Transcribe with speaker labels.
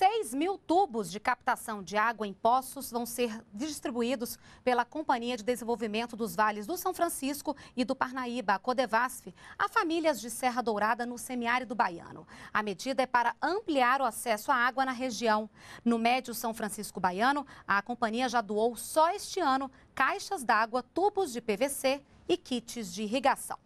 Speaker 1: 6 mil tubos de captação de água em poços vão ser distribuídos pela Companhia de Desenvolvimento dos Vales do São Francisco e do Parnaíba, a Codevasf, a famílias de Serra Dourada no semiárido baiano. A medida é para ampliar o acesso à água na região. No Médio São Francisco Baiano, a companhia já doou só este ano caixas d'água, tubos de PVC e kits de irrigação.